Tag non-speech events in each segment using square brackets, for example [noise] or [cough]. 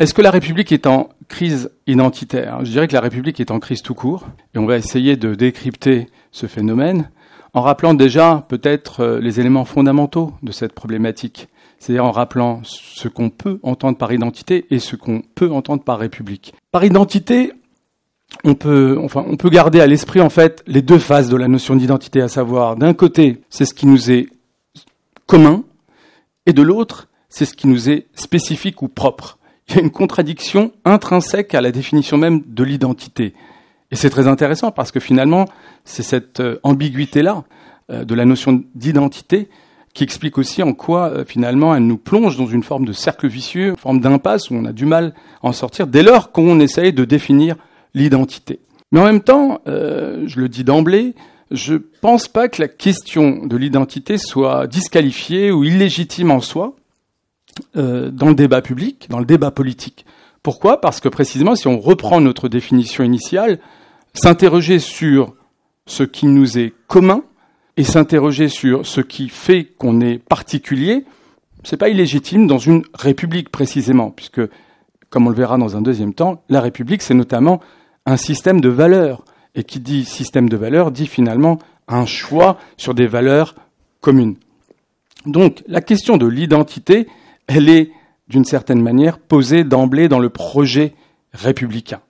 Est-ce que la République est en crise identitaire Je dirais que la République est en crise tout court, et on va essayer de décrypter ce phénomène en rappelant déjà peut-être euh, les éléments fondamentaux de cette problématique, c'est-à-dire en rappelant ce qu'on peut entendre par identité et ce qu'on peut entendre par République. Par identité, on peut, enfin, on peut garder à l'esprit en fait les deux phases de la notion d'identité, à savoir d'un côté, c'est ce qui nous est commun, et de l'autre, c'est ce qui nous est spécifique ou propre il y a une contradiction intrinsèque à la définition même de l'identité. Et c'est très intéressant parce que finalement, c'est cette euh, ambiguïté-là euh, de la notion d'identité qui explique aussi en quoi euh, finalement elle nous plonge dans une forme de cercle vicieux, une forme d'impasse où on a du mal à en sortir dès lors qu'on essaye de définir l'identité. Mais en même temps, je le dis d'emblée, je ne pense pas que la question de l'identité soit disqualifiée ou illégitime en soi. Euh, dans le débat public, dans le débat politique. Pourquoi Parce que précisément, si on reprend notre définition initiale, s'interroger sur ce qui nous est commun et s'interroger sur ce qui fait qu'on est particulier, ce n'est pas illégitime dans une république précisément, puisque, comme on le verra dans un deuxième temps, la république c'est notamment un système de valeurs, et qui dit système de valeurs dit finalement un choix sur des valeurs communes. Donc la question de l'identité elle est d'une certaine manière posée d'emblée dans le projet républicain.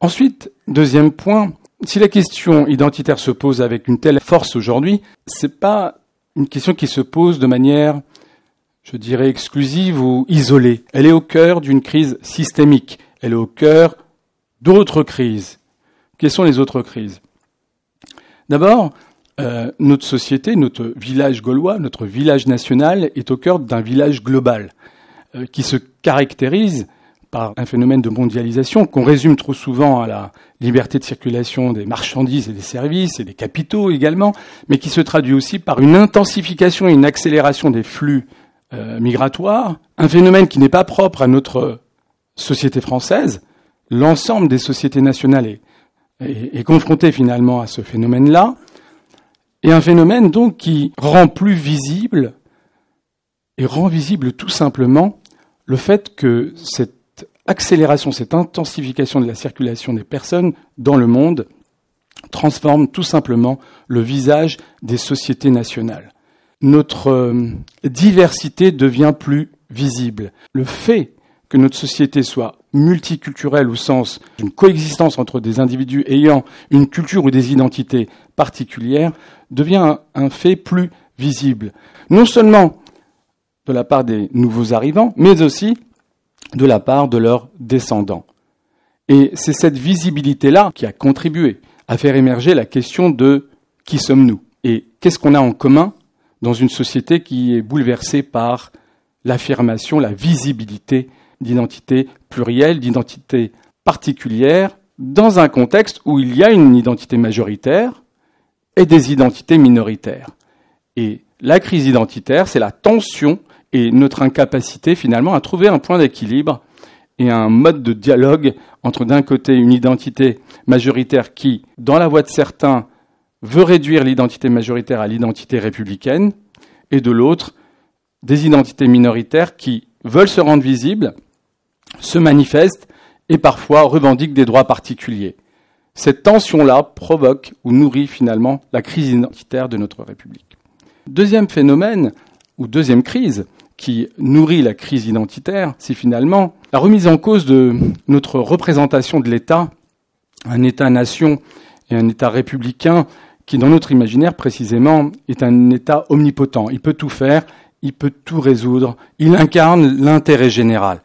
Ensuite, deuxième point, si la question identitaire se pose avec une telle force aujourd'hui, ce n'est pas une question qui se pose de manière, je dirais, exclusive ou isolée. Elle est au cœur d'une crise systémique. Elle est au cœur d'autres crises. Quelles sont les autres crises D'abord, euh, notre société, notre village gaulois, notre village national est au cœur d'un village global euh, qui se caractérise par un phénomène de mondialisation qu'on résume trop souvent à la liberté de circulation des marchandises et des services et des capitaux également, mais qui se traduit aussi par une intensification et une accélération des flux euh, migratoires, un phénomène qui n'est pas propre à notre société française. L'ensemble des sociétés nationales est, est, est confronté finalement à ce phénomène-là. Et un phénomène donc qui rend plus visible et rend visible tout simplement le fait que cette accélération, cette intensification de la circulation des personnes dans le monde transforme tout simplement le visage des sociétés nationales. Notre euh, diversité devient plus visible. Le fait que notre société soit multiculturelle au sens d'une coexistence entre des individus ayant une culture ou des identités particulières devient un, un fait plus visible, non seulement de la part des nouveaux arrivants, mais aussi de la part de leurs descendants. Et c'est cette visibilité-là qui a contribué à faire émerger la question de qui sommes-nous et qu'est-ce qu'on a en commun dans une société qui est bouleversée par l'affirmation, la visibilité d'identité plurielle, d'identité particulière, dans un contexte où il y a une identité majoritaire et des identités minoritaires. Et la crise identitaire, c'est la tension et notre incapacité finalement à trouver un point d'équilibre et un mode de dialogue entre d'un côté une identité majoritaire qui, dans la voix de certains, veut réduire l'identité majoritaire à l'identité républicaine, et de l'autre, des identités minoritaires qui veulent se rendre visibles, se manifestent et parfois revendiquent des droits particuliers. Cette tension-là provoque ou nourrit finalement la crise identitaire de notre République. Deuxième phénomène, ou deuxième crise, qui nourrit la crise identitaire, c'est finalement la remise en cause de notre représentation de l'État, un État-nation et un État républicain qui, dans notre imaginaire précisément, est un État omnipotent. Il peut tout faire, il peut tout résoudre, il incarne l'intérêt général.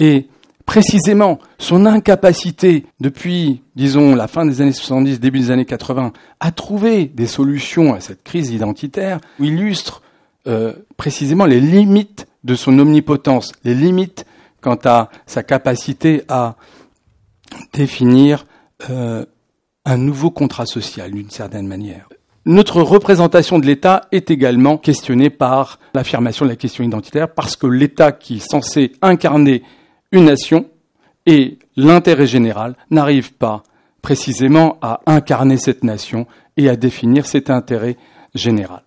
Et précisément, son incapacité depuis, disons, la fin des années 70, début des années 80, à trouver des solutions à cette crise identitaire, illustre euh, précisément les limites de son omnipotence, les limites quant à sa capacité à définir euh, un nouveau contrat social d'une certaine manière. Notre représentation de l'État est également questionnée par l'affirmation de la question identitaire, parce que l'État qui est censé incarner une nation et l'intérêt général n'arrivent pas précisément à incarner cette nation et à définir cet intérêt général.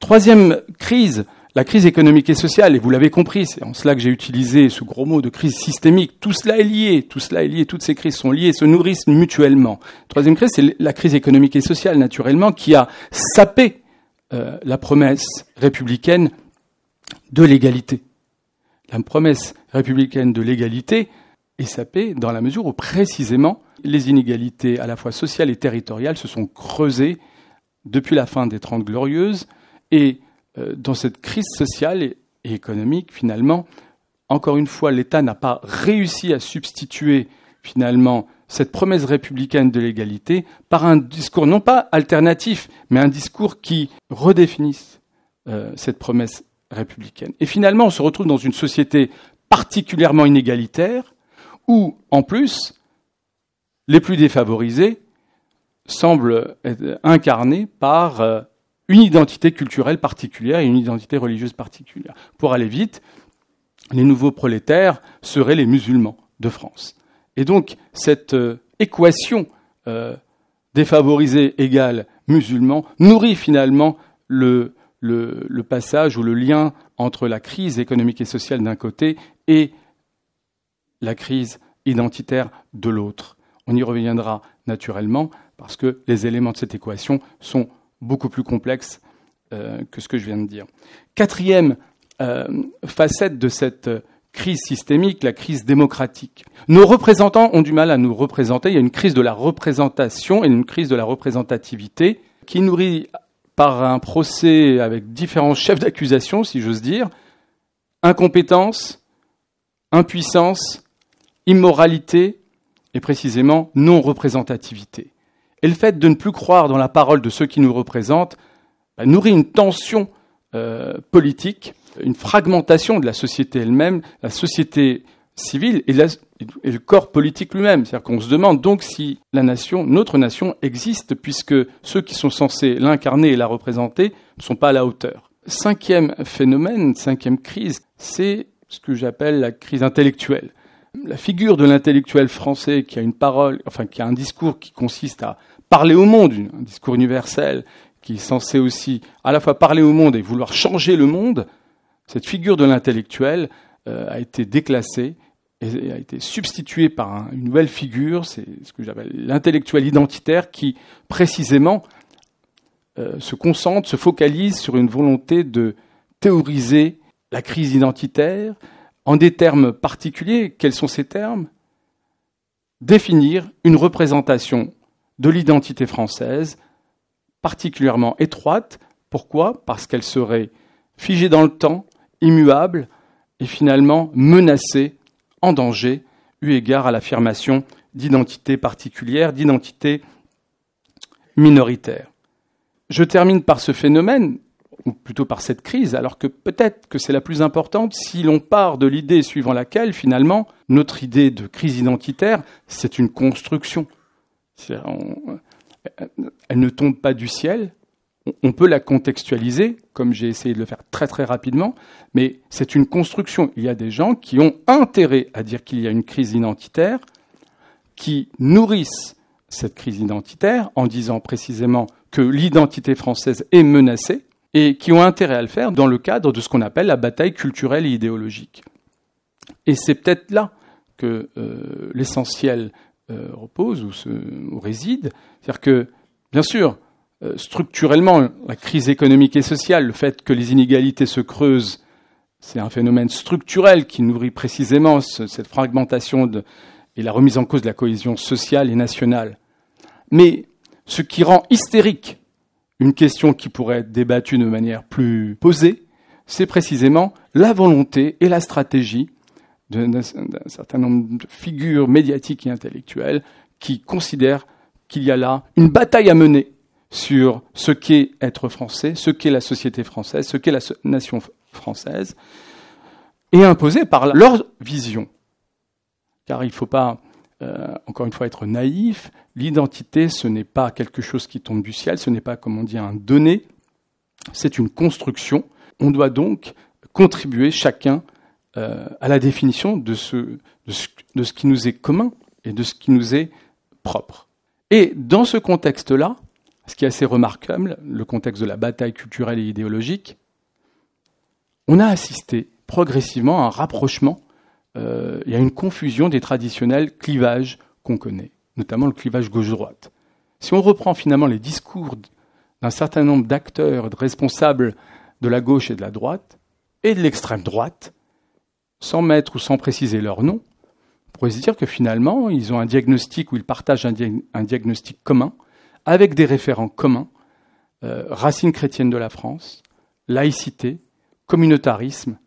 Troisième crise, la crise économique et sociale, et vous l'avez compris, c'est en cela que j'ai utilisé ce gros mot de crise systémique. Tout cela est lié, tout cela est lié, toutes ces crises sont liées, se nourrissent mutuellement. Troisième crise, c'est la crise économique et sociale, naturellement, qui a sapé euh, la promesse républicaine de l'égalité. La promesse républicaine de l'égalité est sapée dans la mesure où précisément les inégalités à la fois sociales et territoriales se sont creusées depuis la fin des Trente Glorieuses et euh, dans cette crise sociale et économique finalement, encore une fois, l'État n'a pas réussi à substituer finalement cette promesse républicaine de l'égalité par un discours non pas alternatif, mais un discours qui redéfinisse euh, cette promesse républicaine. Et finalement, on se retrouve dans une société particulièrement inégalitaire où, en plus, les plus défavorisés semblent être incarnés par euh, une identité culturelle particulière et une identité religieuse particulière. Pour aller vite, les nouveaux prolétaires seraient les musulmans de France. Et donc, cette euh, équation euh, défavorisés égale musulman nourrit finalement le, le, passage ou le lien entre la crise économique et sociale d'un côté et la crise identitaire de l'autre. On y reviendra naturellement parce que les éléments de cette équation sont beaucoup plus complexes euh, que ce que je viens de dire. Quatrième euh, facette de cette euh, crise systémique, la crise démocratique. Nos représentants ont du mal à nous représenter. Il y a une crise de la représentation et une crise de la représentativité qui nourrit par un procès avec différents chefs d'accusation, si j'ose dire, incompétence, impuissance, immoralité et précisément non-représentativité. Et le fait de ne plus croire dans la parole de ceux qui nous représentent bah, nourrit une tension euh, politique, une fragmentation de la société elle-même. La société Civil et, le corps politique lui-même. C'est-à-dire qu'on se demande donc si la nation, notre nation, existe, puisque ceux qui sont censés l'incarner et la représenter ne sont pas à la hauteur. Cinquième phénomène, cinquième crise, c'est ce que j'appelle la crise intellectuelle. La figure de l'intellectuel français qui a une parole, enfin qui a un discours qui consiste à parler au monde, un discours universel, qui est censé aussi à la fois parler au monde et vouloir changer le monde, cette figure de l'intellectuel euh, a été déclassée a été substitué par une nouvelle figure, c'est ce que j'appelle l'intellectuel identitaire, qui précisément euh, se concentre, se focalise sur une volonté de théoriser la crise identitaire en des termes particuliers. Quels sont ces termes Définir une représentation de l'identité française particulièrement étroite. Pourquoi Parce qu'elle serait figée dans le temps, immuable et finalement menacée en danger eu égard à l'affirmation d'identité particulière, d'identité minoritaire. Je termine par ce phénomène, ou plutôt par cette crise, alors que peut-être que c'est la plus importante si l'on part de l'idée suivant laquelle, finalement, notre idée de crise identitaire, c'est une construction. Euh, elle ne tombe pas du ciel, on peut la contextualiser, comme j'ai essayé de le faire très très rapidement, mais c'est une construction. Il y a des gens qui ont intérêt à dire qu'il y a une crise identitaire, qui nourrissent cette crise identitaire en disant précisément que l'identité française est menacée et qui ont intérêt à le faire dans le cadre de ce qu'on appelle la bataille culturelle et idéologique. Et c'est peut-être là que euh, l'essentiel euh, repose ou, se, ou réside. C'est-à-dire que, bien sûr, euh, structurellement, la crise économique et sociale, le fait que les inégalités se creusent, c'est un phénomène structurel qui nourrit précisément cette fragmentation et la remise en cause de la cohésion sociale et nationale. Mais ce qui rend hystérique une question qui pourrait être débattue de manière plus posée, c'est précisément la volonté et la stratégie d'un certain nombre de figures médiatiques et intellectuelles qui considèrent qu'il y a là une bataille à mener sur ce qu'est être français, ce qu'est la société française, ce qu'est la nation française, et imposé par leur vision. Car il ne faut pas, euh, encore une fois, être naïf. L'identité, ce n'est pas quelque chose qui tombe du ciel, ce n'est pas, comme on dit, un donné, c'est une construction. On doit donc contribuer chacun euh, à la définition de, ce, de ce qui nous est commun et de ce qui nous est propre. Et dans ce contexte-là, ce qui est assez remarquable, le contexte de la bataille culturelle et idéologique, on a assisté progressivement à un rapprochement euh, et à une confusion des traditionnels clivages qu'on connaît, notamment le clivage gauche-droite. Si on reprend finalement les discours d'un certain nombre d'acteurs, responsables de la gauche et de la droite, et de l'extrême droite, sans mettre ou sans préciser leur nom, on pourrait se dire que finalement, ils ont un diagnostic ou ils partagent un diagnostic commun, avec des référents communs, euh, racines chrétiennes de la France, laïcité, communautarisme,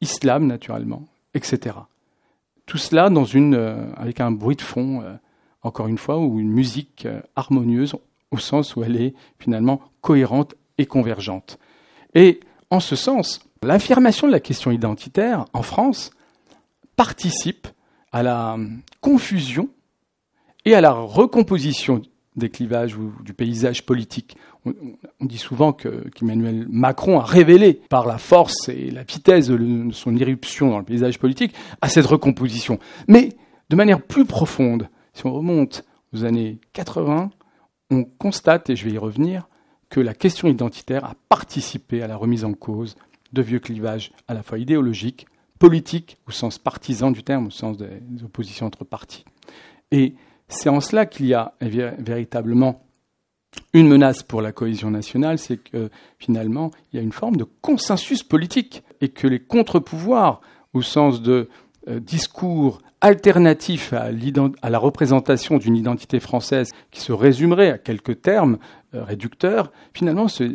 islam naturellement, etc. Tout cela dans une, euh, avec un bruit de fond, euh, encore une fois, ou une musique harmonieuse au sens où elle est finalement cohérente et convergente. Et en ce sens, l'affirmation de la question identitaire en France participe à la confusion et à la recomposition des clivages ou du paysage politique. On, dit souvent qu'Emmanuel Macron a révélé, par la force et la vitesse de son irruption dans le paysage politique, à cette recomposition. Mais de manière plus profonde, si on remonte aux années 80, on constate, et je vais y revenir, que la question identitaire a participé à la remise en cause de vieux clivages à la fois idéologiques, politiques, au sens partisan du terme, au sens des oppositions entre partis. Et c'est en cela qu'il y a véritablement une menace pour la cohésion nationale, c'est que finalement, il y a une forme de consensus politique et que les contre-pouvoirs, au sens de euh, discours alternatifs à, la représentation d'une identité française qui se résumerait à quelques termes euh, réducteurs, finalement, ces,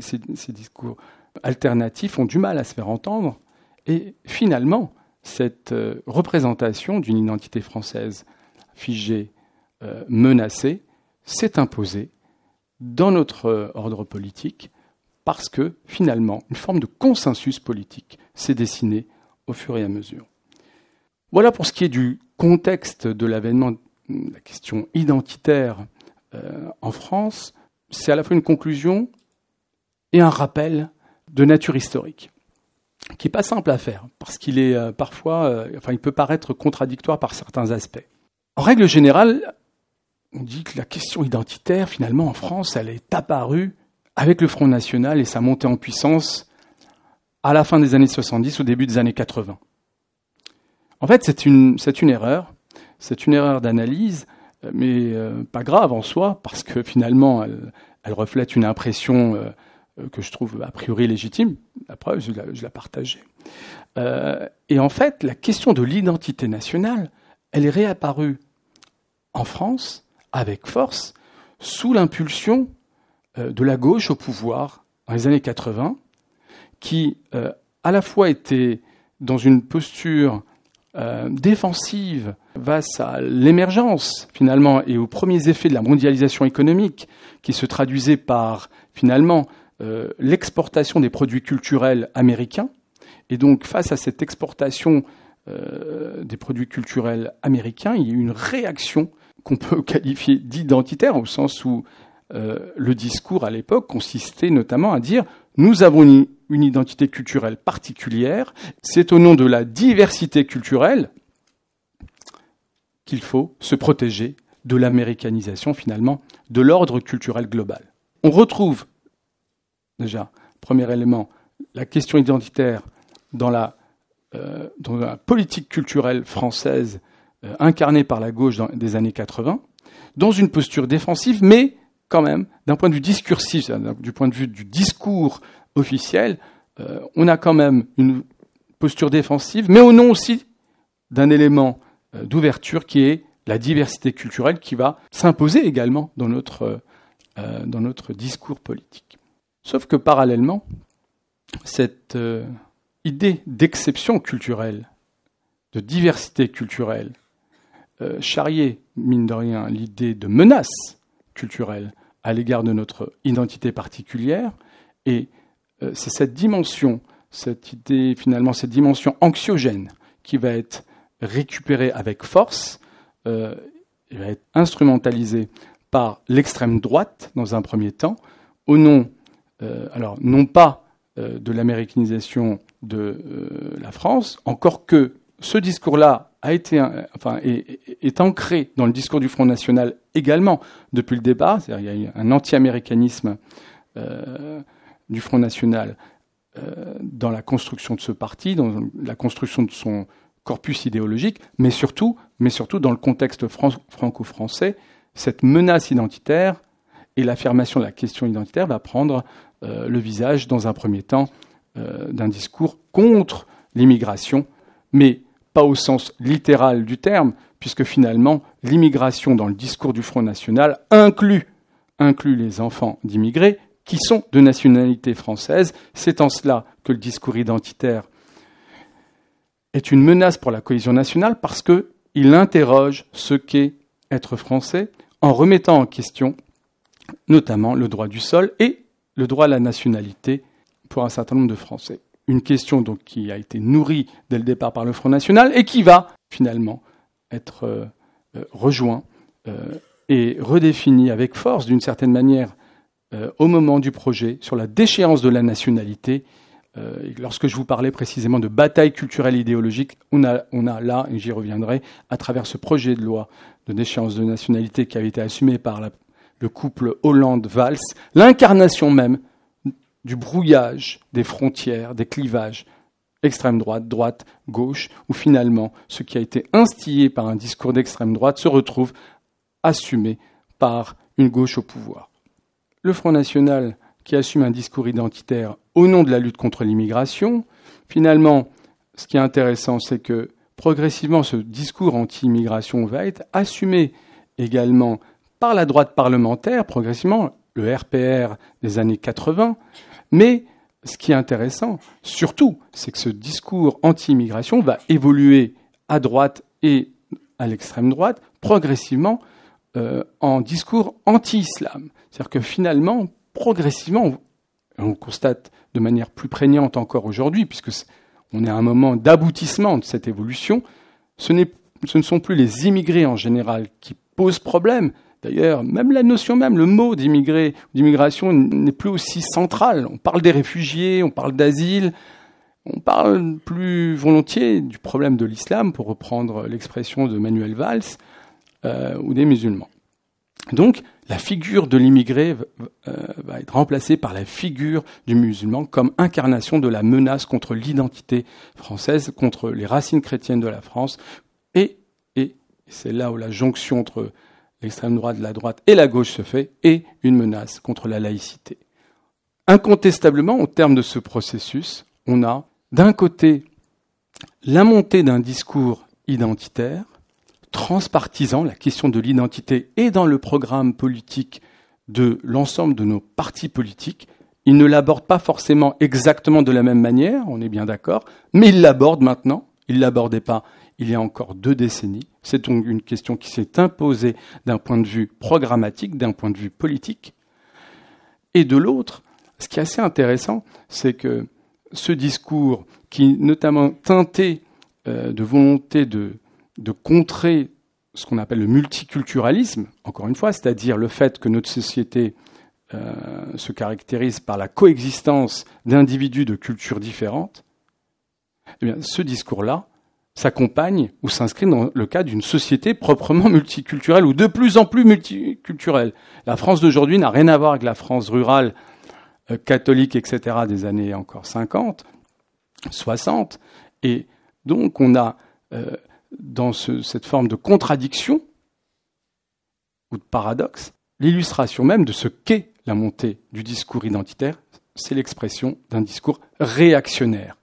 discours alternatifs ont du mal à se faire entendre. Et finalement, cette euh, représentation d'une identité française figée, euh, menacé, s'est imposé dans notre euh, ordre politique parce que finalement, une forme de consensus politique s'est dessinée au fur et à mesure. Voilà pour ce qui est du contexte de l'avènement de la question identitaire euh, en France. C'est à la fois une conclusion et un rappel de nature historique, qui n'est pas simple à faire, parce qu'il est parfois, enfin, il peut paraître contradictoire par certains aspects. En règle générale, on dit que la question identitaire, finalement, en France, elle est apparue avec le Front National et sa montée en puissance à la fin des années 70, au début des années 80. En fait, c'est une, erreur, c'est une erreur d'analyse, mais euh, pas grave en soi, parce que finalement, elle, reflète une impression euh, que je trouve a priori légitime. La preuve, je la, partageais. Euh, et en fait, la question de l'identité nationale, elle est réapparue en France avec force sous l'impulsion euh, de la gauche au pouvoir dans les années 80, qui euh, à la fois était dans une posture euh, défensive face à l'émergence finalement et aux premiers effets de la mondialisation économique qui se traduisait par finalement l'exportation des produits culturels américains. Et donc face à cette exportation des produits culturels américains, il y a eu une réaction qu'on peut qualifier d'identitaire, au sens où euh, le discours à l'époque consistait notamment à dire nous avons une, identité culturelle particulière, c'est au nom de la diversité culturelle qu'il faut se protéger de l'américanisation finalement, de l'ordre culturel global. On retrouve déjà, premier élément, la question identitaire dans la euh, politique culturelle française euh, incarné par la gauche des années 80, dans une posture défensive, mais quand même, d'un point de vue discursif, du point de vue du discours officiel, euh, on a quand même une posture défensive, mais au nom aussi d'un élément euh, d'ouverture qui est la diversité culturelle qui va s'imposer également dans notre, dans notre discours politique. Sauf que parallèlement, cette idée d'exception culturelle, de diversité culturelle, euh, charrier, mine de rien, l'idée de menace culturelle à l'égard de notre identité particulière. Et euh, c'est cette dimension, cette idée, finalement, cette dimension anxiogène qui va être récupérée avec force, euh, va être instrumentalisée par l'extrême droite dans un premier temps, au nom, euh, alors non pas de l'américanisation de la France, encore que ce discours-là a été, enfin, est, ancré dans le discours du Front National également depuis le débat. il y a eu un anti-américanisme euh, du Front National euh, dans la construction de ce parti, dans la construction de son corpus idéologique, mais surtout, mais surtout dans le contexte franco-français, cette menace identitaire et l'affirmation de la question identitaire va prendre euh, le visage, dans un premier temps, d'un discours contre l'immigration, mais pas au sens littéral du terme, puisque finalement, l'immigration dans le discours du Front National inclut, inclut les enfants d'immigrés qui sont de nationalité française. C'est en cela que le discours identitaire est une menace pour la cohésion nationale parce qu'il interroge ce qu'est être français en remettant en question notamment le droit du sol et le droit à la nationalité pour un certain nombre de Français une question donc qui a été nourrie dès le départ par le Front National et qui va finalement être euh, euh, rejoint euh, et redéfini avec force d'une certaine manière au moment du projet sur la déchéance de la nationalité. lorsque je vous parlais précisément de bataille culturelle idéologique, on a, on a là, et j'y reviendrai, à travers ce projet de loi de déchéance de nationalité qui avait été assumé par le couple Hollande-Valls, l'incarnation même du brouillage des frontières, des clivages extrême droite, droite, gauche, où finalement ce qui a été instillé par un discours d'extrême droite se retrouve assumé par une gauche au pouvoir. Le Front National, qui assume un discours identitaire au nom de la lutte contre l'immigration, finalement, ce qui est intéressant, c'est que progressivement ce discours anti-immigration va être assumé également par la droite parlementaire, progressivement le RPR des années 80. Mais ce qui est intéressant, surtout, c'est que ce discours anti-immigration va évoluer à droite et à l'extrême droite progressivement euh, en discours anti-islam. C'est-à-dire que finalement, progressivement, on constate de manière plus prégnante encore aujourd'hui, puisque on est à un moment d'aboutissement de cette évolution, ce, ce ne sont plus les immigrés en général qui posent problème, D'ailleurs, même la notion même, le mot d'immigré, d'immigration n'est plus aussi central. On parle des réfugiés, on parle d'asile, on parle plus volontiers du problème de l'islam, pour reprendre l'expression de Manuel Valls, euh, ou des musulmans. Donc, la figure de l'immigré euh, va être remplacée par la figure du musulman comme incarnation de la menace contre l'identité française, contre les racines chrétiennes de la France. Et, et c'est là où la jonction entre l'extrême droite, la droite et la gauche se fait, et une menace contre la laïcité. Incontestablement, au terme de ce processus, on a d'un côté la montée d'un discours identitaire, transpartisan, la question de l'identité est dans le programme politique de l'ensemble de nos partis politiques. Il ne l'aborde pas forcément exactement de la même manière, on est bien d'accord, mais il l'aborde maintenant, il ne l'abordaient pas il y a encore deux décennies. C'est donc une question qui s'est imposée d'un point de vue programmatique, d'un point de vue politique. Et de l'autre, ce qui est assez intéressant, c'est que ce discours qui notamment teinté euh, de volonté de, de contrer ce qu'on appelle le multiculturalisme, encore une fois, c'est-à-dire le fait que notre société euh, se caractérise par la coexistence d'individus de cultures différentes, eh bien, ce discours-là, s'accompagne ou s'inscrit dans le cadre d'une société proprement multiculturelle ou de plus en plus multiculturelle. La France d'aujourd'hui n'a rien à voir avec la France rurale, euh, catholique, etc. des années encore 50, 60. Et donc on a euh, dans cette forme de contradiction ou de paradoxe l'illustration même de ce qu'est la montée du discours identitaire, c'est l'expression d'un discours réactionnaire,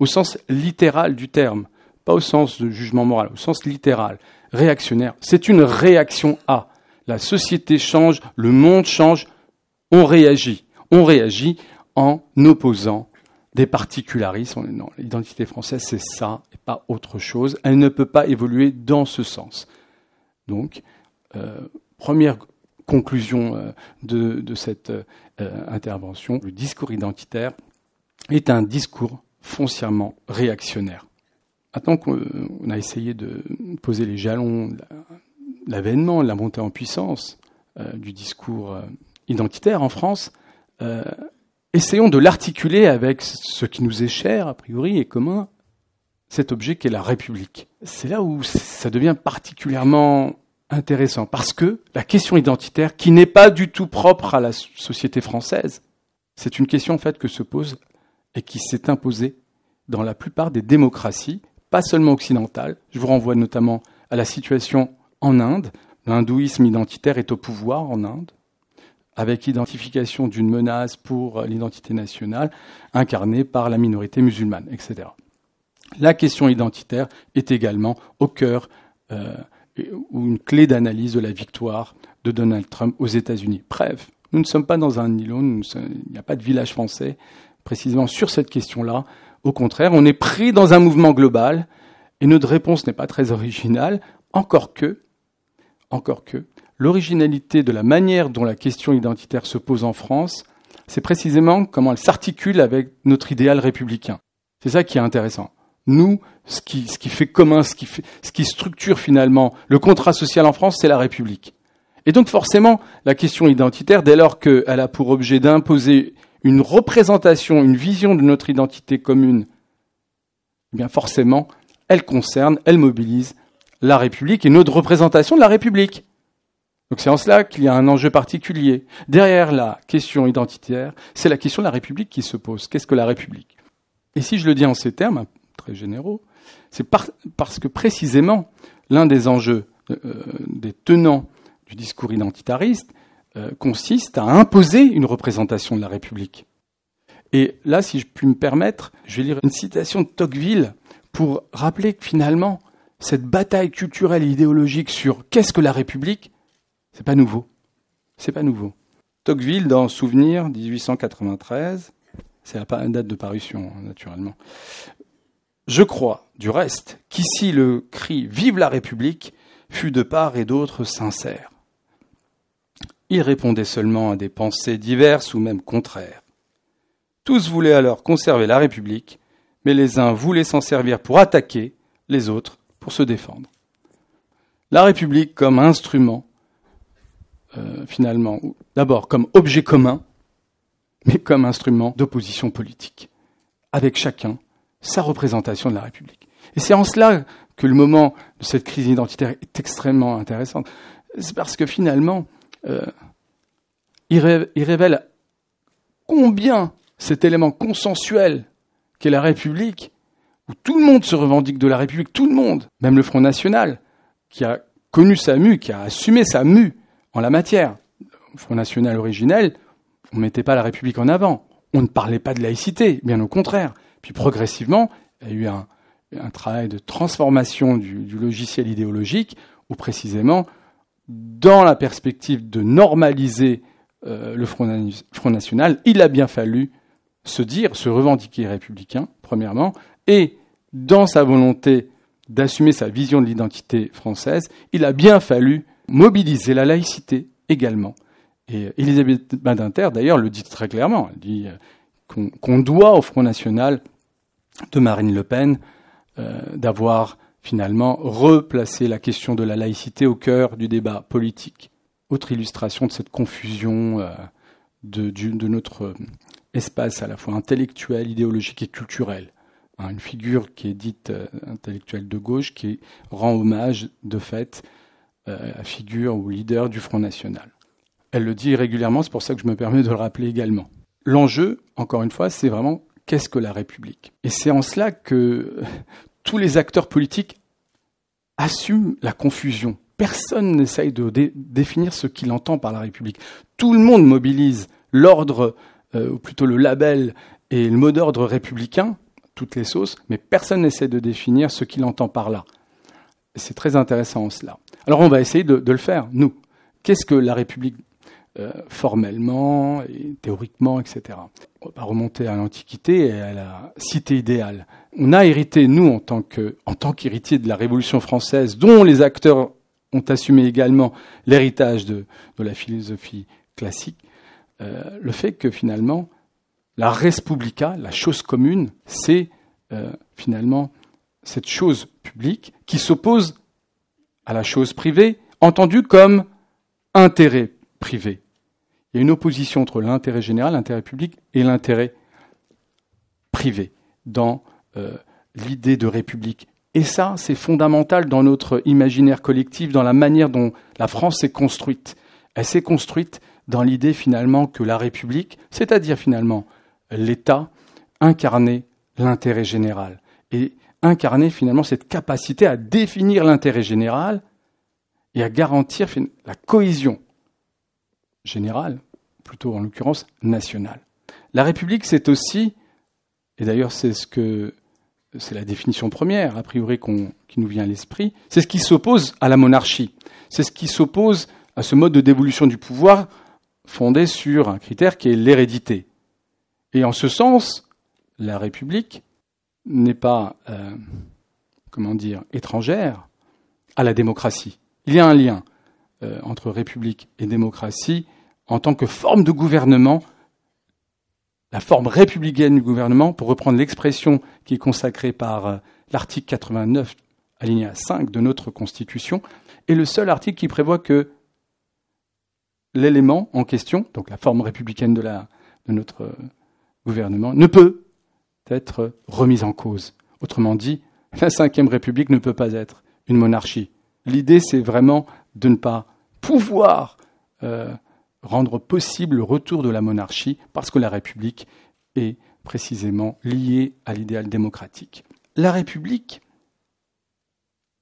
au sens littéral du terme pas au sens de jugement moral, au sens littéral, réactionnaire. C'est une réaction à. La société change, le monde change, on réagit. On réagit en opposant des particularismes. l'identité française, c'est ça et pas autre chose. Elle ne peut pas évoluer dans ce sens. Donc, euh, première conclusion euh, de, cette euh, intervention, le discours identitaire est un discours foncièrement réactionnaire. Maintenant qu'on a essayé de poser les jalons l'avènement, de la montée en puissance euh, du discours euh, identitaire en France, euh, essayons de l'articuler avec ce qui nous est cher, a priori, et commun, cet objet qu'est la République. C'est là où ça devient particulièrement intéressant, parce que la question identitaire, qui n'est pas du tout propre à la société française, c'est une question en fait que se pose et qui s'est imposée dans la plupart des démocraties pas seulement occidentale. Je vous renvoie notamment à la situation en Inde. L'hindouisme identitaire est au pouvoir en Inde, avec l'identification d'une menace pour l'identité nationale incarnée par la minorité musulmane, etc. La question identitaire est également au cœur euh, ou une clé d'analyse de la victoire de Donald Trump aux États-Unis. Bref, nous ne sommes pas dans un îlot, il n'y a pas de village français précisément sur cette question-là. Au contraire, on est pris dans un mouvement global et notre réponse n'est pas très originale, encore que, encore que, l'originalité de la manière dont la question identitaire se pose en France, c'est précisément comment elle s'articule avec notre idéal républicain. C'est ça qui est intéressant. Nous, ce qui, ce qui fait commun, ce qui, ce qui structure finalement le contrat social en France, c'est la République. Et donc forcément, la question identitaire, dès lors qu'elle a pour objet d'imposer une représentation, une vision de notre identité commune, eh bien forcément, elle concerne, elle mobilise la République et notre représentation de la République. Donc c'est en cela qu'il y a un enjeu particulier. Derrière la question identitaire, c'est la question de la République qui se pose. Qu'est-ce que la République Et si je le dis en ces termes, très généraux, c'est parce que précisément l'un des enjeux euh, des tenants du discours identitariste, euh, consiste à imposer une représentation de la République. Et là, si je puis me permettre, je vais lire une citation de Tocqueville pour rappeler que finalement, cette bataille culturelle et idéologique sur qu'est-ce que la République, c'est pas nouveau. C'est pas nouveau. Tocqueville, dans Souvenir 1893, c'est la date de parution, hein, naturellement. Je crois, du reste, qu'ici le cri Vive la République fut de part et d'autre sincère. Ils répondaient seulement à des pensées diverses ou même contraires. Tous voulaient alors conserver la République, mais les uns voulaient s'en servir pour attaquer, les autres pour se défendre. La République comme instrument, euh, finalement, d'abord comme objet commun, mais comme instrument d'opposition politique, avec chacun sa représentation de la République. Et c'est en cela que le moment de cette crise identitaire est extrêmement intéressant. C'est parce que finalement, euh, il, révèle combien cet élément consensuel qu'est la République, où tout le monde se revendique de la République, tout le monde, même le Front National, qui a connu sa mue, qui a assumé sa mue en la matière. Le Front National originel, on ne mettait pas la République en avant. On ne parlait pas de laïcité, bien au contraire. Puis progressivement, il y a eu un, travail de transformation du, du, logiciel idéologique où précisément dans la perspective de normaliser euh, le Front, National, il a bien fallu se dire, se revendiquer républicain, premièrement, et dans sa volonté d'assumer sa vision de l'identité française, il a bien fallu mobiliser la laïcité également. Et euh, Elisabeth Badinter, d'ailleurs, le dit très clairement, elle dit euh, qu'on doit au Front National de Marine Le Pen d'avoir finalement replacer la question de la laïcité au cœur du débat politique. Autre illustration de cette confusion euh, de, notre euh, espace à la fois intellectuel, idéologique et culturel. Hein, une figure qui est dite euh, intellectuelle de gauche, qui rend hommage de fait à figure ou leader du Front National. Elle le dit régulièrement, c'est pour ça que je me permets de le rappeler également. L'enjeu, encore une fois, c'est vraiment qu'est-ce que la République Et c'est en cela que tous les acteurs politiques assument la confusion. Personne n'essaye de définir ce qu'il entend par la République. Tout le monde mobilise l'ordre, euh, ou plutôt le label et le mot d'ordre républicain, toutes les sauces, mais personne n'essaie de définir ce qu'il entend par là. C'est très intéressant cela. Alors on va essayer de, le faire, nous. Qu'est-ce que la République euh, formellement, et théoriquement, etc va remonter à l'Antiquité et à la cité idéale. On a hérité, nous, en tant qu'héritiers de la Révolution française, dont les acteurs ont assumé également l'héritage de, la philosophie classique, euh, le fait que finalement, la res la chose commune, c'est euh, finalement cette chose publique qui s'oppose à la chose privée, entendue comme intérêt privé. Il y a une opposition entre l'intérêt général, l'intérêt public et l'intérêt privé dans euh, l'idée de république. Et ça, c'est fondamental dans notre imaginaire collectif, dans la manière dont la France s'est construite. Elle s'est construite dans l'idée finalement que la République, c'est-à-dire finalement l'État, incarnait l'intérêt général et incarnait finalement cette capacité à définir l'intérêt général et à garantir la cohésion générale plutôt en l'occurrence nationale. La République, c'est aussi, et d'ailleurs c'est ce que c'est la définition première, a priori, qui nous vient à l'esprit, c'est ce qui s'oppose à la monarchie, c'est ce qui s'oppose à ce mode de dévolution du pouvoir fondé sur un critère qui est l'hérédité. Et en ce sens, la République n'est pas, euh, comment dire, étrangère à la démocratie. Il y a un lien euh, entre République et démocratie en tant que forme de gouvernement, la forme républicaine du gouvernement, pour reprendre l'expression qui est consacrée par euh, l'article 89, alinéa 5 de notre Constitution, est le seul article qui prévoit que l'élément en question, donc la forme républicaine de, notre euh, gouvernement, ne peut être remise en cause. Autrement dit, la Ve République ne peut pas être une monarchie. L'idée, c'est vraiment de ne pas pouvoir euh, rendre possible le retour de la monarchie parce que la République est précisément liée à l'idéal démocratique. La République,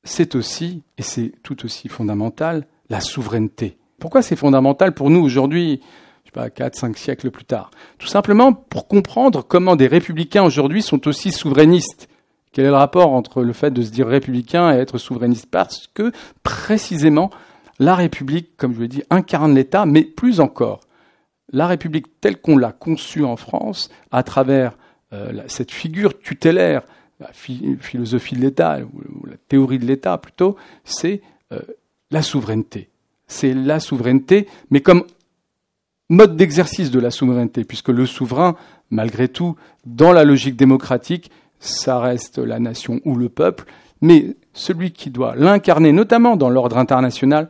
c'est aussi, et c'est tout aussi fondamental, la souveraineté. Pourquoi c'est fondamental pour nous aujourd'hui, je sais pas, 4, 5 siècles plus tard Tout simplement pour comprendre comment des républicains aujourd'hui sont aussi souverainistes. Quel est le rapport entre le fait de se dire républicain et être souverainiste Parce que précisément la République, comme je l'ai dit, incarne l'État, mais plus encore, la République telle qu'on l'a conçue en France, à travers euh, cette figure tutélaire, la philosophie de l'État, ou, la théorie de l'État plutôt, c'est euh, la souveraineté. C'est la souveraineté, mais comme mode d'exercice de la souveraineté, puisque le souverain, malgré tout, dans la logique démocratique, ça reste la nation ou le peuple, mais celui qui doit l'incarner, notamment dans l'ordre international,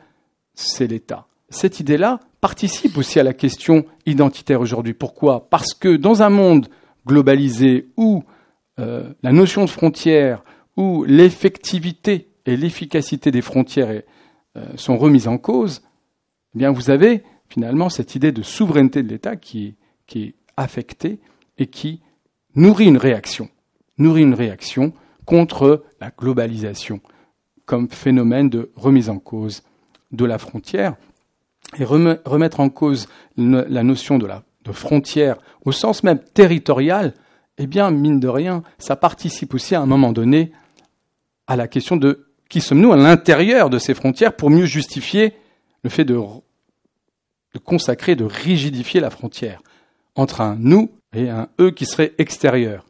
c'est l'État. Cette idée-là participe aussi à la question identitaire aujourd'hui. Pourquoi Parce que dans un monde globalisé où euh, la notion de frontière, où l'effectivité et l'efficacité des frontières euh, sont remises en cause, eh bien vous avez finalement cette idée de souveraineté de l'État qui, qui est affectée et qui nourrit une réaction, nourrit une réaction contre la globalisation comme phénomène de remise en cause de la frontière et remettre en cause la notion de, la, de frontière au sens même territorial, eh bien, mine de rien, ça participe aussi à un moment donné à la question de qui sommes-nous à l'intérieur de ces frontières pour mieux justifier le fait de, de consacrer, de rigidifier la frontière entre un nous et un eux qui serait extérieur.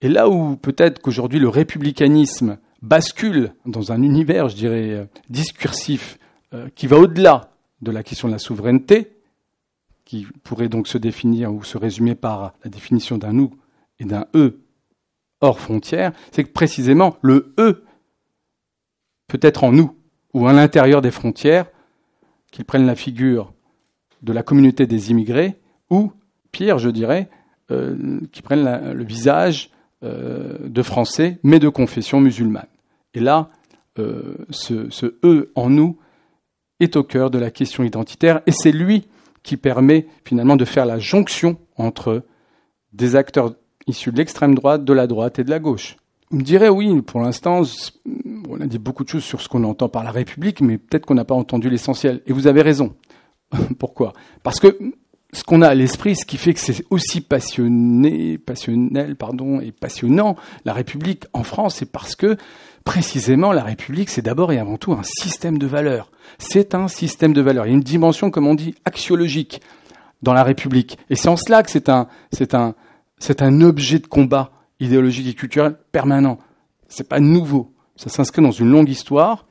Et là où peut-être qu'aujourd'hui le républicanisme bascule dans un univers, je dirais, euh, discursif euh, qui va au-delà de la question de la souveraineté, qui pourrait donc se définir ou se résumer par la définition d'un nous et d'un e hors frontières, c'est que précisément le e peut être en nous ou à l'intérieur des frontières, qu'il prenne la figure de la communauté des immigrés ou, pire, je dirais, euh, qu'il qui prennent le visage euh, de Français, mais de confession musulmane. Et là, ce, ce, E en nous est au cœur de la question identitaire et c'est lui qui permet finalement de faire la jonction entre des acteurs issus de l'extrême droite, de la droite et de la gauche. Vous me direz, oui, pour l'instant, on a dit beaucoup de choses sur ce qu'on entend par la République, mais peut-être qu'on n'a pas entendu l'essentiel. Et vous avez raison. [laughs] Pourquoi Parce que ce qu'on a à l'esprit, ce qui fait que c'est aussi passionné, passionnel, pardon, et passionnant, la République en France, c'est parce que précisément, la République, c'est d'abord et avant tout un système de valeurs. C'est un système de valeurs. Il y a une dimension, comme on dit, axiologique dans la République. Et c'est en cela que c'est un, objet de combat idéologique et culturel permanent. C'est pas nouveau. Ça s'inscrit dans une longue histoire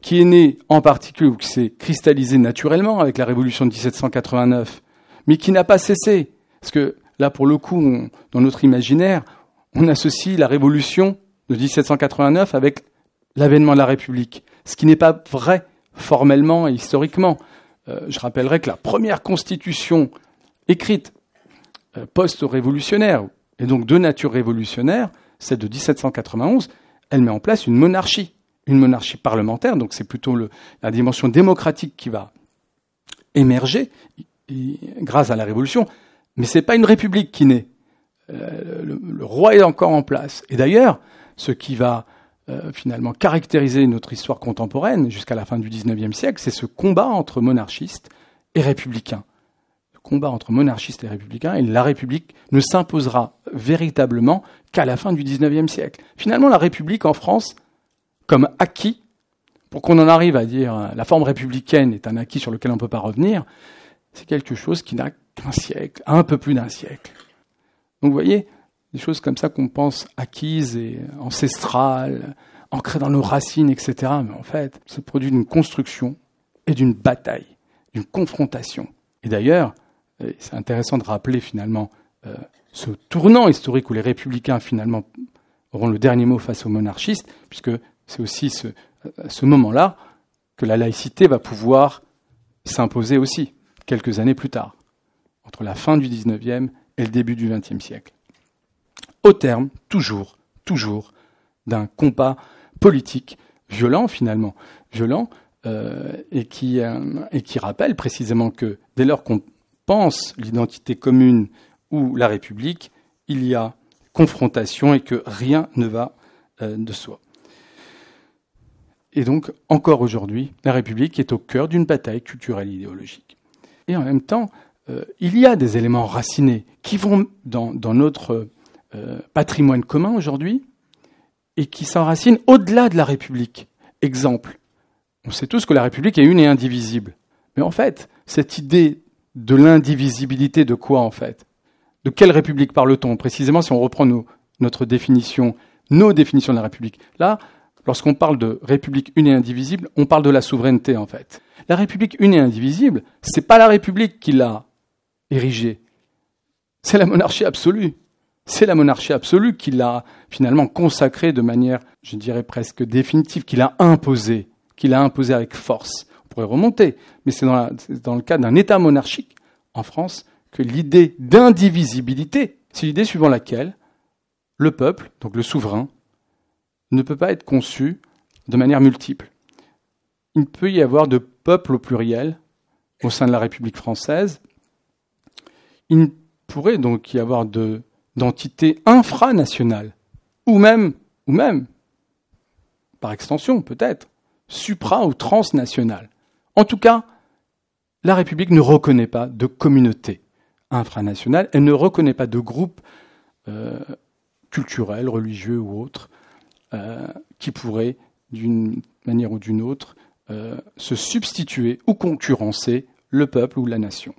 qui est née en particulier ou qui s'est cristallisée naturellement avec la Révolution de 1789, mais qui n'a pas cessé. Parce que là, pour le coup, dans notre imaginaire, on associe la Révolution de 1789 avec l'avènement de la République, ce qui n'est pas vrai formellement et historiquement. Euh, je rappellerai que la première constitution écrite euh, post-révolutionnaire, et donc de nature révolutionnaire, celle de 1791, elle met en place une monarchie, une monarchie parlementaire, donc c'est plutôt la dimension démocratique qui va émerger grâce à la Révolution, mais ce n'est pas une république qui naît. Euh, le, roi est encore en place. Et d'ailleurs, ce qui va euh, finalement caractériser notre histoire contemporaine jusqu'à la fin du XIXe siècle, c'est ce combat entre monarchistes et républicains. Le combat entre monarchistes et républicains, et la République ne s'imposera véritablement qu'à la fin du XIXe siècle. Finalement, la République en France, comme acquis, pour qu'on en arrive à dire euh, la forme républicaine est un acquis sur lequel on ne peut pas revenir, c'est quelque chose qui n'a qu'un siècle, un peu plus d'un siècle. Donc vous voyez, des choses comme ça qu'on pense acquises et ancestrales, ancrées dans nos racines, etc. Mais en fait, c'est produit d'une construction et d'une bataille, d'une confrontation. Et d'ailleurs, euh, c'est intéressant de rappeler finalement euh, ce tournant historique où les républicains finalement auront le dernier mot face aux monarchistes, puisque c'est aussi ce, à euh, ce moment-là que la laïcité va pouvoir s'imposer aussi, quelques années plus tard, entre la fin du 19e et le début du 20e siècle au terme, toujours, toujours, d'un combat politique violent finalement, violent, euh, et, qui, euh, et qui rappelle précisément que dès lors qu'on pense l'identité commune ou la République, il y a confrontation et que rien ne va euh, de soi. Et donc, encore aujourd'hui, la République est au cœur d'une bataille culturelle idéologique. Et en même temps, il y a des éléments racinés qui vont dans, dans notre euh, patrimoine commun aujourd'hui et qui s'enracine au-delà de la République. Exemple, on sait tous que la République est une et indivisible. Mais en fait, cette idée de l'indivisibilité de quoi en fait De quelle République parle-t-on Précisément, si on reprend notre définition, nos définitions de la République. Là, lorsqu'on parle de République une et indivisible, on parle de la souveraineté en fait. La République une et indivisible, c'est pas la République qui l'a érigée. C'est la monarchie absolue c'est la monarchie absolue qui l'a finalement consacrée de manière, je dirais presque définitive, qu'il a imposée, qu'il a imposée avec force. On pourrait remonter, mais c'est dans, dans, le cas d'un État monarchique en France que l'idée d'indivisibilité, c'est l'idée suivant laquelle le peuple, donc le souverain, ne peut pas être conçu de manière multiple. Il ne peut y avoir de peuple au pluriel au sein de la République française. Il pourrait donc y avoir de d'entités infranationales, ou même, ou même, par extension peut-être, supra ou transnationales. En tout cas, la République ne reconnaît pas de communauté infranationale, elle ne reconnaît pas de groupe euh, culturel, religieux ou autre, euh, qui pourrait, d'une manière ou d'une autre, euh, se substituer ou concurrencer le peuple ou la nation.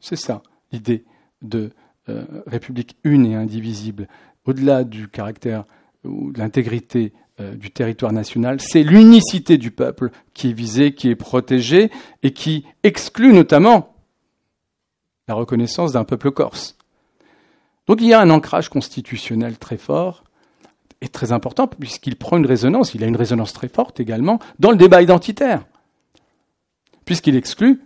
C'est ça l'idée de euh, République une et indivisible, au-delà du caractère ou de l'intégrité euh, du territoire national, c'est l'unicité du peuple qui est visée, qui est protégée et qui exclut notamment la reconnaissance d'un peuple corse. Donc il y a un ancrage constitutionnel très fort et très important puisqu'il prend une résonance, il a une résonance très forte également dans le débat identitaire, puisqu'il exclut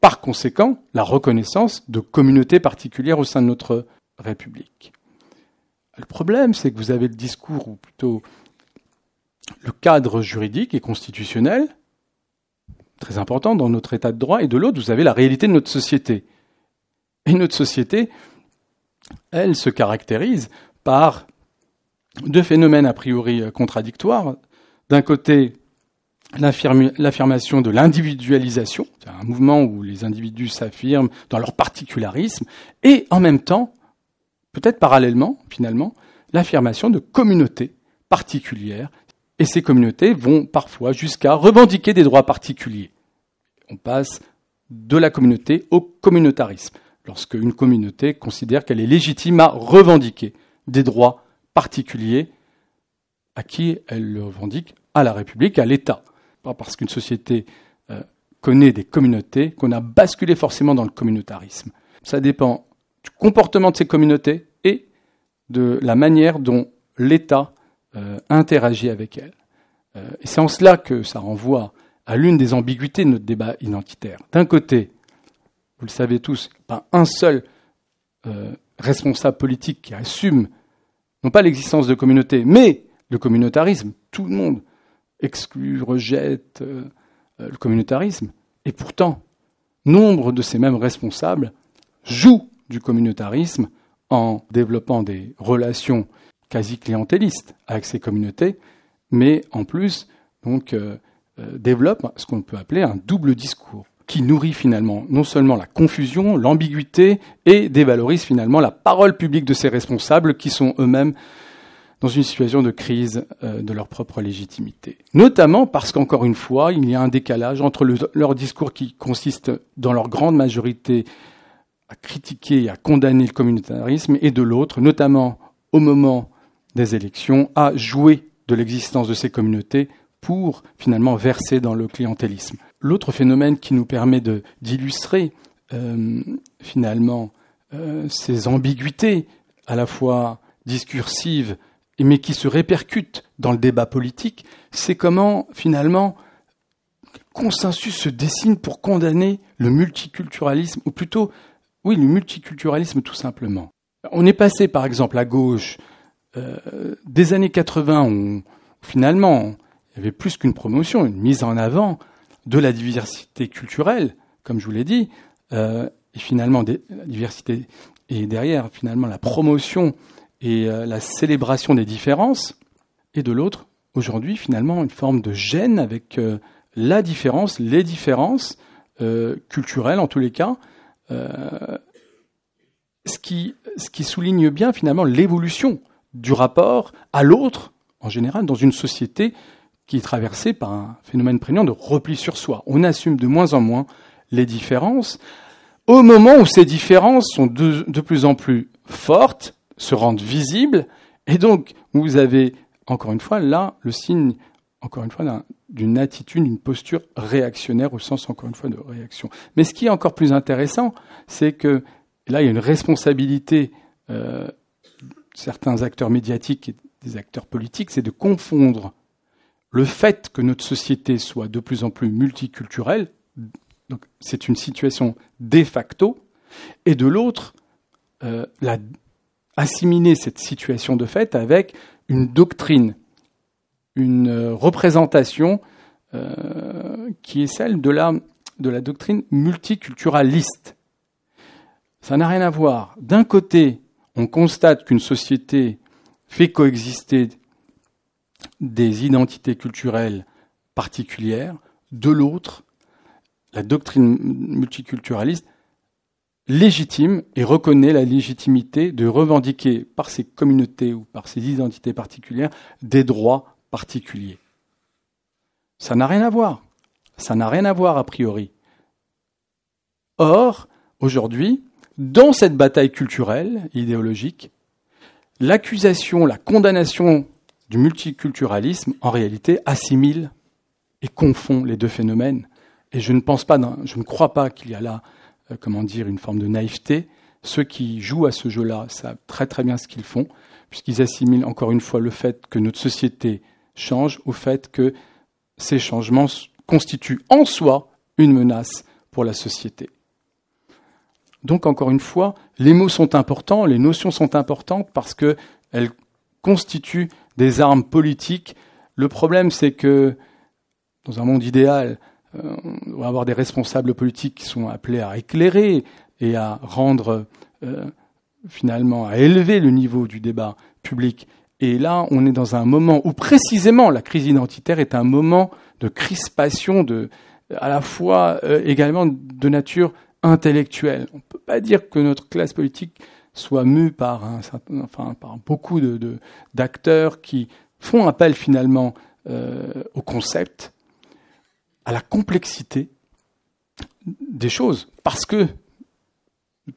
par conséquent la reconnaissance de communautés particulières au sein de notre République. Le problème, c'est que vous avez le discours, ou plutôt le cadre juridique et constitutionnel, très important dans notre état de droit, et de l'autre, vous avez la réalité de notre société. Et notre société, elle se caractérise par deux phénomènes a priori euh, contradictoires. D'un côté, l'affirmation de l'individualisation, c'est un mouvement où les individus s'affirment dans leur particularisme, et en même temps, peut-être parallèlement finalement, l'affirmation de communautés particulières. Et ces communautés vont parfois jusqu'à revendiquer des droits particuliers. On passe de la communauté au communautarisme, lorsque une communauté considère qu'elle est légitime à revendiquer des droits particuliers à qui elle le revendique à la République, à l'État pas parce qu'une société euh, connaît des communautés qu'on a basculé forcément dans le communautarisme. Ça dépend du comportement de ces communautés et de la manière dont l'État euh, interagit avec elles. Euh, et c'est en cela que ça renvoie à l'une des ambiguïtés de notre débat identitaire. D'un côté, vous le savez tous, pas un seul responsable politique qui assume non pas l'existence de communautés, mais le communautarisme. Tout le monde exclut, rejette euh, euh, le communautarisme. Et pourtant, nombre de ces mêmes responsables jouent du communautarisme en développant des relations quasi clientélistes avec ces communautés, mais en plus, donc, euh, développent ce qu'on peut appeler un double discours qui nourrit finalement non seulement la confusion, l'ambiguïté et dévalorise finalement la parole publique de ces responsables qui sont eux-mêmes dans une situation de crise euh, de leur propre légitimité. Notamment parce qu'encore une fois, il y a un décalage entre leur discours qui consiste dans leur grande majorité à critiquer et à condamner le communautarisme et de l'autre, notamment au moment des élections, à jouer de l'existence de ces communautés pour finalement verser dans le clientélisme. L'autre phénomène qui nous permet d'illustrer euh, finalement euh, ces ambiguïtés à la fois discursives mais qui se répercute dans le débat politique, c'est comment finalement consensus se dessine pour condamner le multiculturalisme, ou plutôt, oui, le multiculturalisme tout simplement. On est passé par exemple à gauche euh, des années 80 où finalement il y avait plus qu'une promotion, une mise en avant de la diversité culturelle, comme je vous l'ai dit, euh, et finalement la diversité et derrière finalement la promotion et euh, la célébration des différences, et de l'autre, aujourd'hui, finalement, une forme de gêne avec euh, la différence, les différences euh, culturelles en tous les cas, ce, qui, ce qui souligne bien finalement l'évolution du rapport à l'autre, en général, dans une société qui est traversée par un phénomène prégnant de repli sur soi. On assume de moins en moins les différences, au moment où ces différences sont de plus en plus fortes, se rendent visible, Et donc, vous avez, encore une fois, là, le signe, encore une fois, d'une attitude, d'une posture réactionnaire au sens, encore une fois, de réaction. Mais ce qui est encore plus intéressant, c'est que là, il y a une responsabilité, euh, certains acteurs médiatiques et des acteurs politiques, c'est de confondre le fait que notre société soit de plus en plus multiculturelle, donc c'est une situation de facto, et de l'autre, euh, la assimiler cette situation de fait avec une doctrine, une euh, représentation euh, qui est celle de la, de la doctrine multiculturaliste. Ça n'a rien à voir. D'un côté, on constate qu'une société fait coexister des identités culturelles particulières, de l'autre, la doctrine multiculturaliste légitime et reconnaît la légitimité de revendiquer par ses communautés ou par ses identités particulières des droits particuliers. Ça n'a rien à voir. Ça n'a rien à voir a priori. Or, aujourd'hui, dans cette bataille culturelle, idéologique, l'accusation, la condamnation du multiculturalisme, en réalité, assimile et confond les deux phénomènes. Et je ne pense pas, je ne crois pas qu'il y a là euh, comment dire, une forme de naïveté. Ceux qui jouent à ce jeu-là savent très très bien ce qu'ils font, puisqu'ils assimilent encore une fois le fait que notre société change au fait que ces changements constituent en soi une menace pour la société. Donc encore une fois, les mots sont importants, les notions sont importantes parce qu'elles constituent des armes politiques. Le problème, c'est que dans un monde idéal, euh, on va avoir des responsables politiques qui sont appelés à éclairer et à rendre euh, finalement à élever le niveau du débat public. Et là, on est dans un moment où précisément la crise identitaire est un moment de crispation, à la fois euh, également de nature intellectuelle. On ne peut pas dire que notre classe politique soit mue par, enfin, par beaucoup d'acteurs qui font appel finalement au concept, à la complexité des choses. Parce que,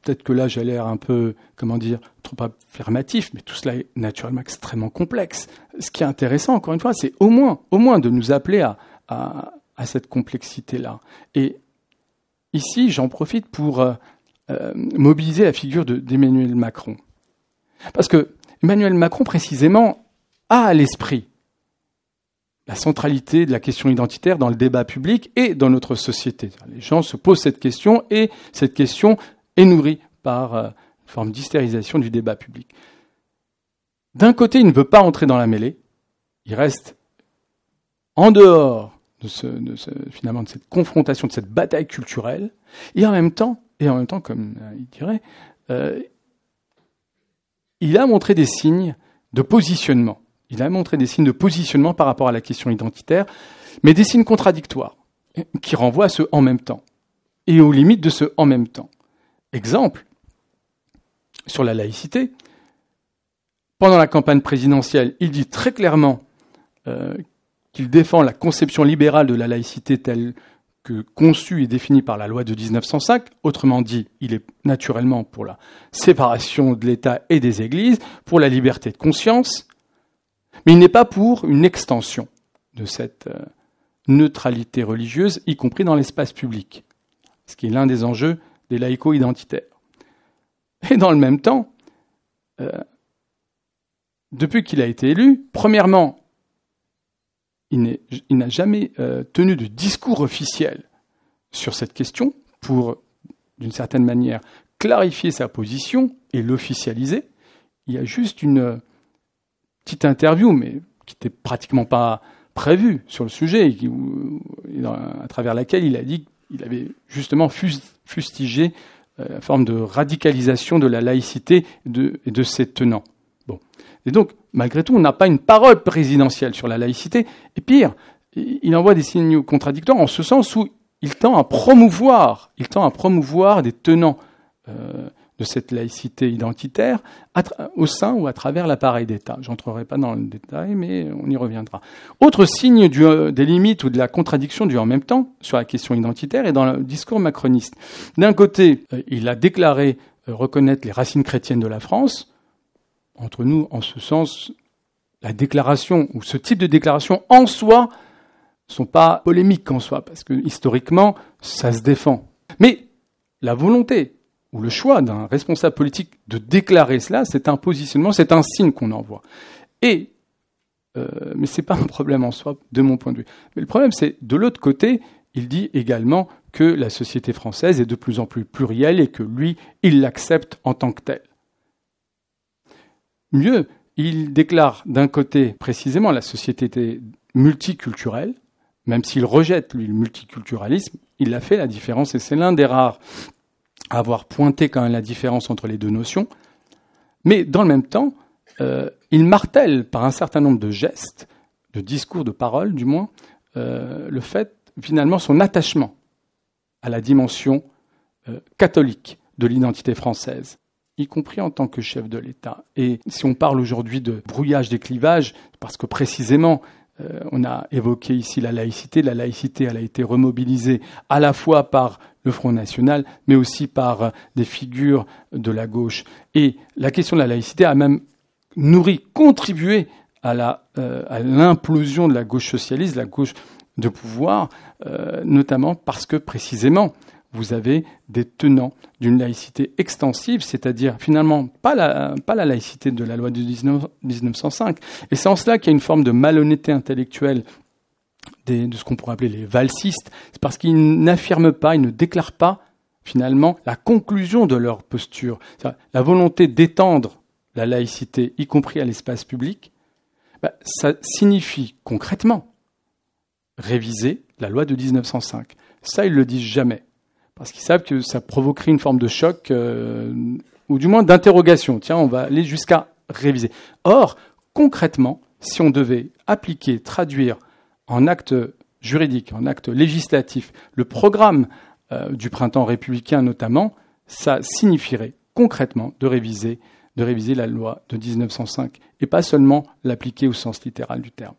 peut-être que là j'ai l'air un peu, comment dire, trop affirmatif, mais tout cela est naturellement extrêmement complexe. Ce qui est intéressant, encore une fois, c'est au moins, au moins de nous appeler à, cette complexité-là. Et ici, j'en profite pour euh, euh, mobiliser la figure d'Emmanuel Macron. Parce que Emmanuel Macron, précisément, a à l'esprit la centralité de la question identitaire dans le débat public et dans notre société. Les gens se posent cette question et cette question est nourrie par euh, une forme d'hystérisation du débat public. D'un côté, il ne veut pas entrer dans la mêlée, il reste en dehors de, finalement de cette confrontation, de cette bataille culturelle, et en même temps, et en même temps, comme euh, il dirait, euh, il a montré des signes de positionnement il a montré des signes de positionnement par rapport à la question identitaire, mais des signes contradictoires, qui renvoient à ce en même temps, et aux limites de ce en même temps. Exemple, sur la laïcité, pendant la campagne présidentielle, il dit très clairement euh, qu'il défend la conception libérale de la laïcité telle que conçue et définie par la loi de 1905. Autrement dit, il est naturellement pour la séparation de l'État et des Églises, pour la liberté de conscience, mais il n'est pas pour une extension de cette euh, neutralité religieuse, y compris dans l'espace public, ce qui est l'un des enjeux des laïco-identitaires. Et dans le même temps, euh, depuis qu'il a été élu, premièrement, il n'a jamais euh, tenu de discours officiel sur cette question pour, d'une certaine manière, clarifier sa position et l'officialiser. Il y a juste une petite interview, mais qui n'était pratiquement pas prévue sur le sujet, à travers laquelle il a dit qu'il avait justement fustigé euh, la forme de radicalisation de la laïcité de, et de ses tenants. Bon. Et donc, malgré tout, on n'a pas une parole présidentielle sur la laïcité. Et pire, il envoie des signaux contradictoires en ce sens où il tend à promouvoir, il tend à promouvoir des tenants euh, cette laïcité identitaire au sein ou à travers l'appareil d'État. J'entrerai pas dans le détail, mais on y reviendra. Autre signe euh, des limites ou de la contradiction du en même temps sur la question identitaire est dans le discours macroniste. D'un côté, euh, il a déclaré euh, reconnaître les racines chrétiennes de la France. Entre nous, en ce sens, la déclaration ou ce type de déclaration en soi sont pas polémiques en soi, parce que historiquement, ça se défend. Mais la volonté ou le choix d'un responsable politique de déclarer cela, c'est un positionnement, c'est un signe qu'on envoie. Et euh, mais ce n'est pas un problème en soi, de mon point de vue. Mais le problème, c'est de l'autre côté, il dit également que la société française est de plus en plus plurielle et que lui, il l'accepte en tant que tel. Mieux, il déclare d'un côté précisément la société multiculturelle, même s'il rejette lui le multiculturalisme, il a fait la différence et c'est l'un des rares avoir pointé quand même la différence entre les deux notions, mais dans le même temps, euh, il martèle par un certain nombre de gestes, de discours, de paroles du moins, euh, le fait finalement son attachement à la dimension euh, catholique de l'identité française, y compris en tant que chef de l'État. Et si on parle aujourd'hui de brouillage des clivages, parce que précisément, on a évoqué ici la laïcité, la laïcité elle a été remobilisée à la fois par le Front National, mais aussi par euh, des figures de la gauche. Et la question de la laïcité a même nourri, contribué à la euh, l'implosion de la gauche socialiste, la gauche de pouvoir, euh, notamment parce que précisément vous avez des tenants d'une laïcité extensive, c'est-à-dire finalement pas la, laïcité de la loi de 1905. Et c'est en cela qu'il y a une forme de malhonnêteté intellectuelle de ce qu'on pourrait appeler les valsistes, c'est parce qu'ils n'affirment pas, ils ne déclarent pas finalement la conclusion de leur posture, la volonté d'étendre la laïcité, y compris à l'espace public, bah, ça signifie concrètement réviser la loi de 1905. Ça, ils le disent jamais, parce qu'ils savent que ça provoquerait une forme de choc, euh, ou du moins d'interrogation. Tiens, on va aller jusqu'à réviser. Or, concrètement, si on devait appliquer, traduire en acte juridique, en acte législatif, le programme euh, du printemps républicain notamment, ça signifierait concrètement de réviser, de réviser la loi de 1905 et pas seulement l'appliquer au sens littéral du terme.